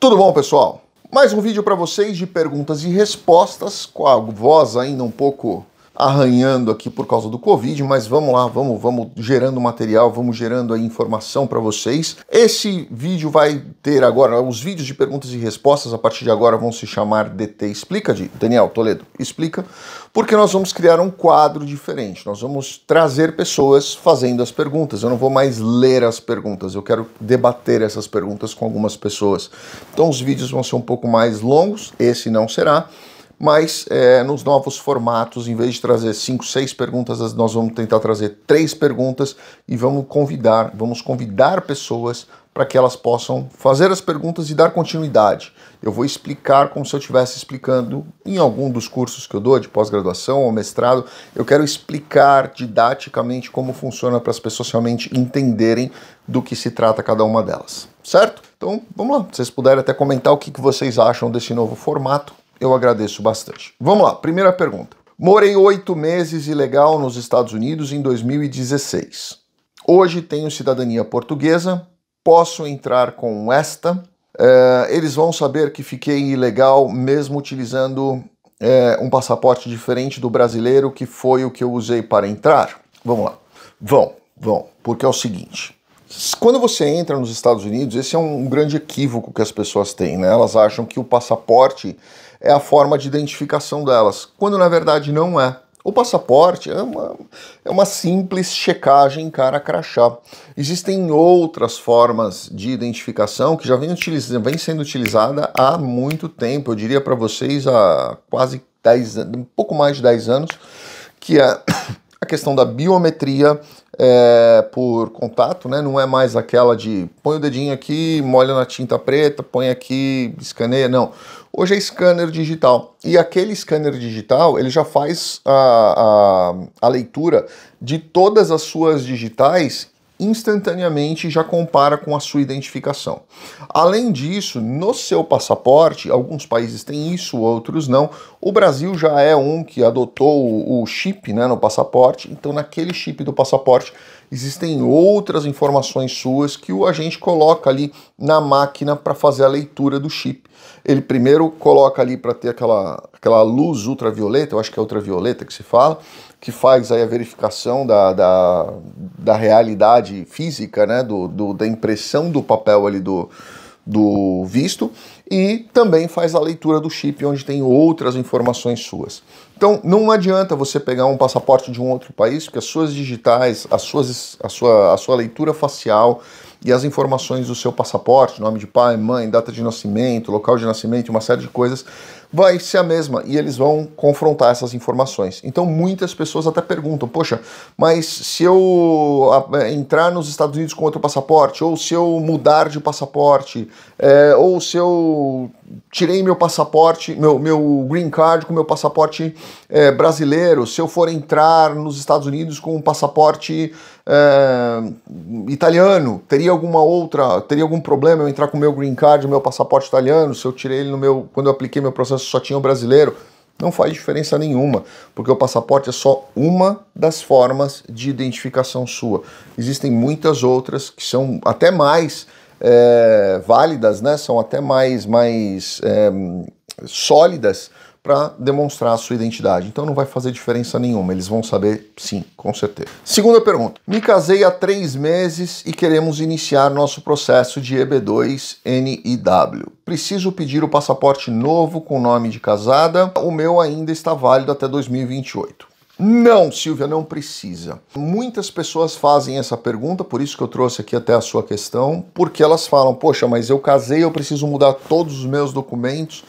Tudo bom, pessoal? Mais um vídeo para vocês de perguntas e respostas com a voz ainda um pouco arranhando aqui por causa do Covid, mas vamos lá, vamos, vamos gerando material, vamos gerando aí informação para vocês. Esse vídeo vai ter agora, os vídeos de perguntas e respostas a partir de agora vão se chamar DT Explica, de Daniel Toledo Explica, porque nós vamos criar um quadro diferente, nós vamos trazer pessoas fazendo as perguntas, eu não vou mais ler as perguntas, eu quero debater essas perguntas com algumas pessoas. Então os vídeos vão ser um pouco mais longos, esse não será, mas é, nos novos formatos, em vez de trazer cinco, seis perguntas, nós vamos tentar trazer três perguntas e vamos convidar, vamos convidar pessoas para que elas possam fazer as perguntas e dar continuidade. Eu vou explicar como se eu estivesse explicando em algum dos cursos que eu dou, de pós-graduação ou mestrado. Eu quero explicar didaticamente como funciona para as pessoas realmente entenderem do que se trata cada uma delas, certo? Então vamos lá, se vocês puderem até comentar o que vocês acham desse novo formato eu agradeço bastante. Vamos lá, primeira pergunta. Morei oito meses ilegal nos Estados Unidos em 2016. Hoje tenho cidadania portuguesa, posso entrar com esta. É, eles vão saber que fiquei ilegal mesmo utilizando é, um passaporte diferente do brasileiro, que foi o que eu usei para entrar. Vamos lá. Vão, vão, porque é o seguinte. Quando você entra nos Estados Unidos, esse é um grande equívoco que as pessoas têm, né? Elas acham que o passaporte é a forma de identificação delas, quando na verdade não é. O passaporte é uma, é uma simples checagem cara crachá. Existem outras formas de identificação que já vem, utiliza, vem sendo utilizada há muito tempo, eu diria para vocês há quase 10 um pouco mais de 10 anos, que é questão da biometria é, por contato, né? Não é mais aquela de põe o dedinho aqui, molha na tinta preta, põe aqui, escaneia, não. Hoje é scanner digital. E aquele scanner digital, ele já faz a, a, a leitura de todas as suas digitais instantaneamente já compara com a sua identificação. Além disso, no seu passaporte, alguns países têm isso, outros não. O Brasil já é um que adotou o chip né, no passaporte, então naquele chip do passaporte existem outras informações suas que o agente coloca ali na máquina para fazer a leitura do chip. Ele primeiro coloca ali para ter aquela, aquela luz ultravioleta, eu acho que é ultravioleta que se fala, que faz aí a verificação da, da, da realidade física, né, do, do, da impressão do papel ali do, do visto, e também faz a leitura do chip, onde tem outras informações suas. Então não adianta você pegar um passaporte de um outro país, porque as suas digitais, as suas, a, sua, a sua leitura facial e as informações do seu passaporte, nome de pai, mãe, data de nascimento, local de nascimento, uma série de coisas, vai ser a mesma e eles vão confrontar essas informações. Então muitas pessoas até perguntam: poxa, mas se eu ah, entrar nos Estados Unidos com outro passaporte, ou se eu mudar de passaporte, é, ou se eu tirei meu passaporte, meu, meu green card com meu passaporte é, brasileiro, se eu for entrar nos Estados Unidos com um passaporte é, italiano, teria alguma outra, teria algum problema eu entrar com meu green card, meu passaporte italiano, se eu tirei ele no meu, quando eu apliquei meu processo só tinha o brasileiro, não faz diferença nenhuma, porque o passaporte é só uma das formas de identificação sua. Existem muitas outras que são até mais é, válidas, né? são até mais, mais é, sólidas para demonstrar a sua identidade. Então não vai fazer diferença nenhuma, eles vão saber sim, com certeza. Segunda pergunta: Me casei há três meses e queremos iniciar nosso processo de EB2NIW. Preciso pedir o passaporte novo com nome de casada, o meu ainda está válido até 2028. Não, Silvia, não precisa. Muitas pessoas fazem essa pergunta, por isso que eu trouxe aqui até a sua questão, porque elas falam: poxa, mas eu casei, eu preciso mudar todos os meus documentos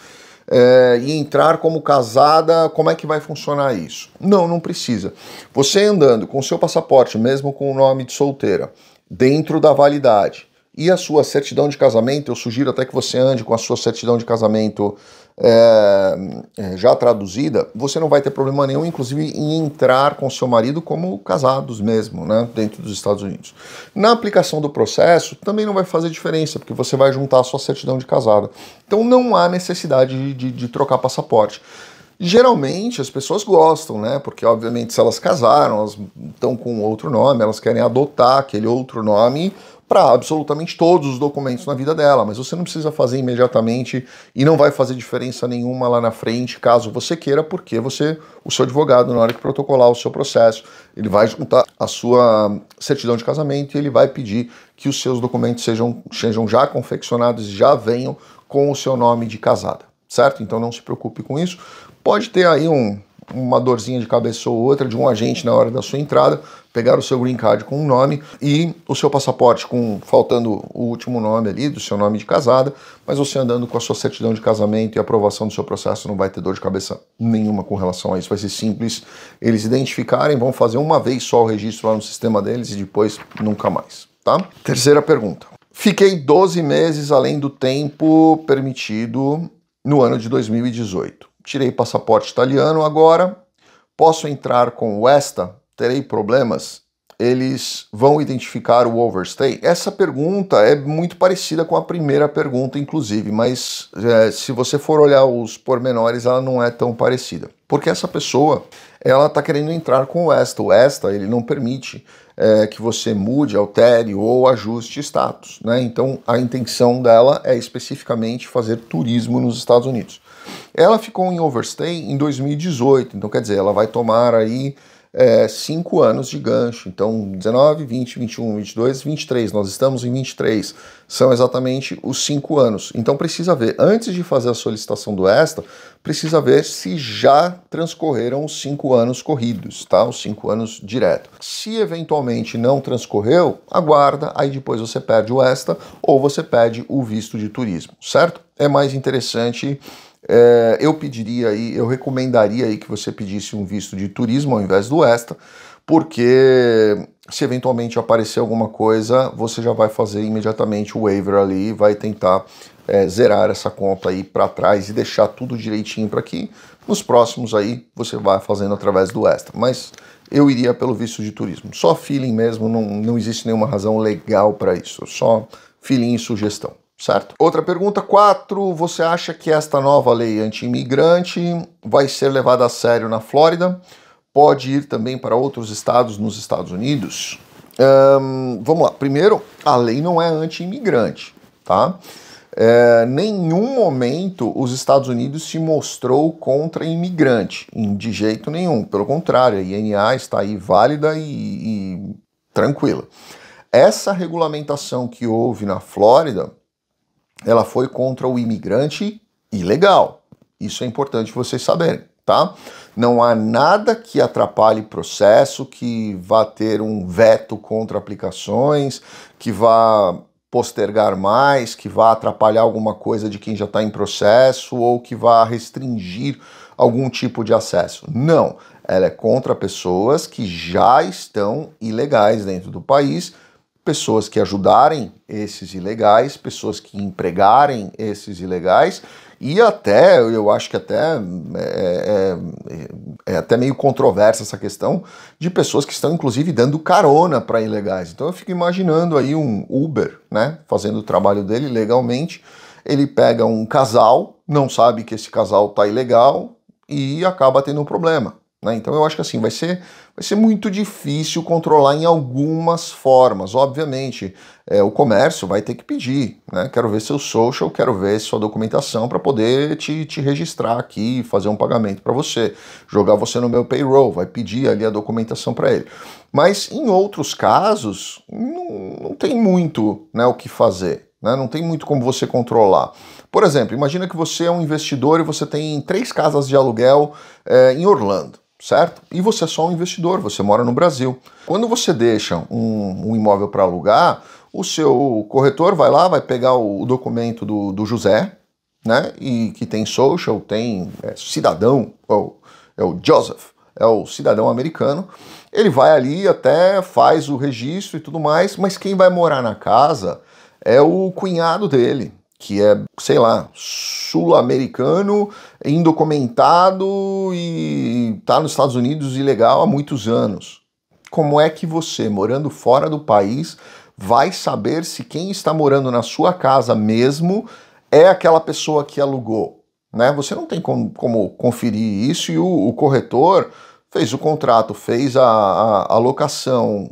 é, e entrar como casada, como é que vai funcionar isso? Não, não precisa. Você andando com seu passaporte, mesmo com o nome de solteira, dentro da validade, e a sua certidão de casamento. Eu sugiro até que você ande com a sua certidão de casamento é, é, já traduzida. Você não vai ter problema nenhum, inclusive, em entrar com seu marido como casados mesmo, né, dentro dos Estados Unidos. Na aplicação do processo, também não vai fazer diferença, porque você vai juntar a sua certidão de casada Então, não há necessidade de, de, de trocar passaporte geralmente as pessoas gostam, né? Porque, obviamente, se elas casaram, elas estão com outro nome, elas querem adotar aquele outro nome para absolutamente todos os documentos na vida dela, mas você não precisa fazer imediatamente e não vai fazer diferença nenhuma lá na frente, caso você queira, porque você, o seu advogado, na hora que protocolar o seu processo, ele vai juntar a sua certidão de casamento e ele vai pedir que os seus documentos sejam, sejam já confeccionados e já venham com o seu nome de casada, certo? Então não se preocupe com isso. Pode ter aí um uma dorzinha de cabeça ou outra de um agente na hora da sua entrada, pegar o seu green card com um nome e o seu passaporte com faltando o último nome ali do seu nome de casada, mas você andando com a sua certidão de casamento e aprovação do seu processo não vai ter dor de cabeça nenhuma com relação a isso, vai ser simples eles identificarem, vão fazer uma vez só o registro lá no sistema deles e depois nunca mais, tá? Terceira pergunta. Fiquei 12 meses além do tempo permitido no ano de 2018 tirei passaporte italiano agora, posso entrar com o ESTA? Terei problemas? Eles vão identificar o overstay? Essa pergunta é muito parecida com a primeira pergunta, inclusive, mas é, se você for olhar os pormenores, ela não é tão parecida. Porque essa pessoa, ela está querendo entrar com o ESTA. O ESTA, ele não permite é, que você mude, altere ou ajuste status. Né? Então, a intenção dela é especificamente fazer turismo nos Estados Unidos. Ela ficou em overstay em 2018, então quer dizer, ela vai tomar aí é, cinco anos de gancho. Então, 19, 20, 21, 22, 23. Nós estamos em 23. São exatamente os cinco anos. Então, precisa ver, antes de fazer a solicitação do ESTA, precisa ver se já transcorreram os cinco anos corridos, tá? Os cinco anos direto. Se eventualmente não transcorreu, aguarda, aí depois você perde o ESTA ou você pede o visto de turismo, certo? É mais interessante é, eu pediria aí, eu recomendaria aí que você pedisse um visto de turismo ao invés do ESTA, porque se eventualmente aparecer alguma coisa, você já vai fazer imediatamente o waiver ali, vai tentar é, zerar essa conta aí para trás e deixar tudo direitinho para que nos próximos aí você vá fazendo através do extra. Mas eu iria pelo visto de turismo. Só feeling mesmo, não, não existe nenhuma razão legal para isso. Só feeling e sugestão certo? Outra pergunta, quatro, você acha que esta nova lei anti-imigrante vai ser levada a sério na Flórida? Pode ir também para outros estados nos Estados Unidos? vamos lá, primeiro, a lei não é anti-imigrante, tá? É, nenhum momento os Estados Unidos se mostrou contra imigrante, de jeito nenhum. Pelo contrário, a INA está aí válida e, e tranquila. Essa regulamentação que houve na Flórida ela foi contra o imigrante ilegal. Isso é importante vocês saberem, tá? Não há nada que atrapalhe processo, que vá ter um veto contra aplicações, que vá postergar mais, que vá atrapalhar alguma coisa de quem já está em processo ou que vá restringir algum tipo de acesso. Não, ela é contra pessoas que já estão ilegais dentro do país pessoas que ajudarem esses ilegais, pessoas que empregarem esses ilegais e até, eu acho que até é, é, é, é até meio controversa essa questão de pessoas que estão inclusive dando carona para ilegais. Então eu fico imaginando aí um Uber, né, fazendo o trabalho dele legalmente, ele pega um casal, não sabe que esse casal tá ilegal e acaba tendo um problema. Né? Então eu acho que assim vai ser, vai ser muito difícil controlar em algumas formas. Obviamente, é, o comércio vai ter que pedir, né? Quero ver seu social, quero ver sua documentação para poder te, te registrar aqui, fazer um pagamento para você, jogar você no meu payroll, vai pedir ali a documentação para ele. Mas em outros casos, não, não tem muito né, o que fazer. Né? Não tem muito como você controlar. Por exemplo, imagina que você é um investidor e você tem três casas de aluguel é, em Orlando certo? E você é só um investidor, você mora no Brasil. Quando você deixa um, um imóvel para alugar, o seu corretor vai lá, vai pegar o, documento do, do José, né? E que tem social, tem é, cidadão, é ou é o Joseph, é o cidadão americano. Ele vai ali até faz o registro e tudo mais, mas quem vai morar na casa é o cunhado dele, que é, sei lá, sul-americano, indocumentado e está nos Estados Unidos ilegal há muitos anos. Como é que você, morando fora do país, vai saber se quem está morando na sua casa mesmo é aquela pessoa que alugou? Né? Você não tem como, como conferir isso e o, o, corretor fez o contrato, fez a, a, a locação,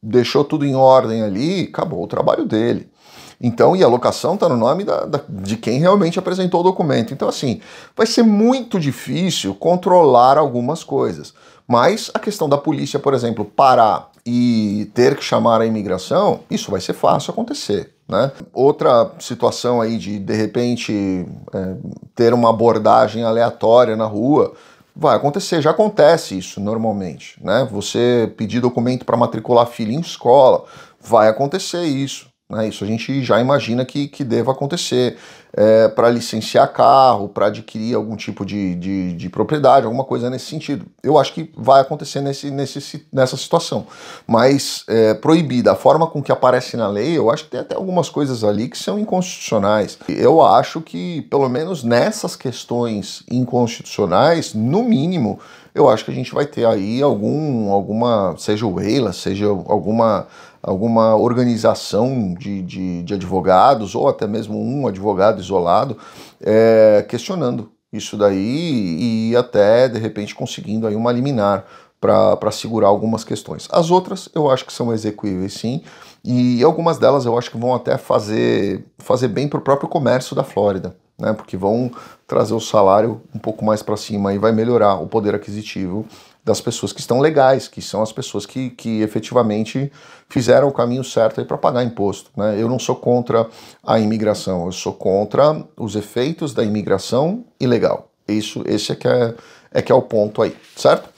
deixou tudo em ordem ali, acabou o trabalho dele. Então, e a locação está no nome da, da, de quem realmente apresentou o documento. Então, assim, vai ser muito difícil controlar algumas coisas. Mas a questão da polícia, por exemplo, parar e ter que chamar a imigração, isso vai ser fácil acontecer. Né? Outra situação aí de, de repente, é, ter uma abordagem aleatória na rua, vai acontecer, já acontece isso normalmente. Né? Você pedir documento para matricular filho em escola, vai acontecer isso. Né? Isso a gente já imagina que, que deva acontecer é, para licenciar carro, para adquirir algum tipo de, de, de, propriedade, alguma coisa nesse sentido. Eu acho que vai acontecer nesse, nesse, nessa situação. Mas é, proibida, a forma com que aparece na lei, eu acho que tem até algumas coisas ali que são inconstitucionais. Eu acho que, pelo menos nessas questões inconstitucionais, no mínimo, eu acho que a gente vai ter aí algum, alguma, seja o EILA, seja alguma alguma organização de, de, de advogados, ou até mesmo um advogado isolado, é, questionando isso daí e até, de repente, conseguindo aí uma liminar para segurar algumas questões. As outras eu acho que são execuíveis sim, e algumas delas eu acho que vão até fazer, fazer bem para o próprio comércio da Flórida, né? Porque vão trazer o salário um pouco mais para cima e vai melhorar o poder aquisitivo das pessoas que estão legais, que são as pessoas que, que efetivamente fizeram o caminho certo para pagar imposto. Né? Eu não sou contra a imigração, eu sou contra os efeitos da imigração ilegal. Isso, esse é que é, é que é o ponto aí, certo?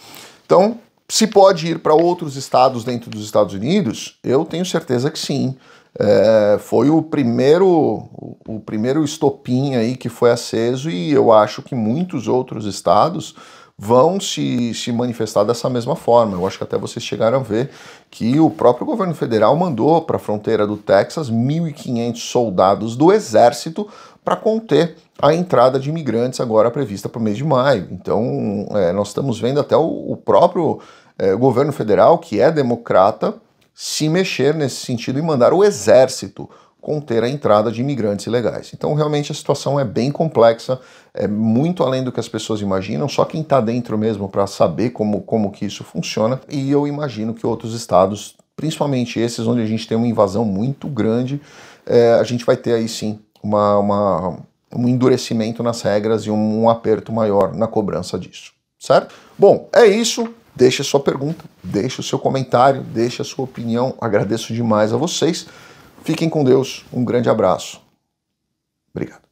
Então, se pode ir para outros estados dentro dos Estados Unidos, eu tenho certeza que sim. É, foi o primeiro o primeiro estopim aí que foi aceso e eu acho que muitos outros estados vão se, se manifestar dessa mesma forma. Eu acho que até vocês chegaram a ver que o próprio governo federal mandou para a fronteira do Texas 1.500 soldados do exército para conter a entrada de imigrantes agora prevista para o mês de maio. Então, é, nós estamos vendo até o, o próprio é, governo federal, que é democrata, se mexer nesse sentido e mandar o exército conter a entrada de imigrantes ilegais. Então, realmente, a situação é bem complexa, é muito além do que as pessoas imaginam, só quem está dentro mesmo para saber como, como que isso funciona. E eu imagino que outros estados, principalmente esses onde a gente tem uma invasão muito grande, é, a gente vai ter aí sim uma, uma, um endurecimento nas regras e um, um aperto maior na cobrança disso, certo? Bom, é isso deixe a sua pergunta, deixe o seu comentário, deixe a sua opinião. Agradeço demais a vocês. Fiquem com Deus, um grande abraço. Obrigado.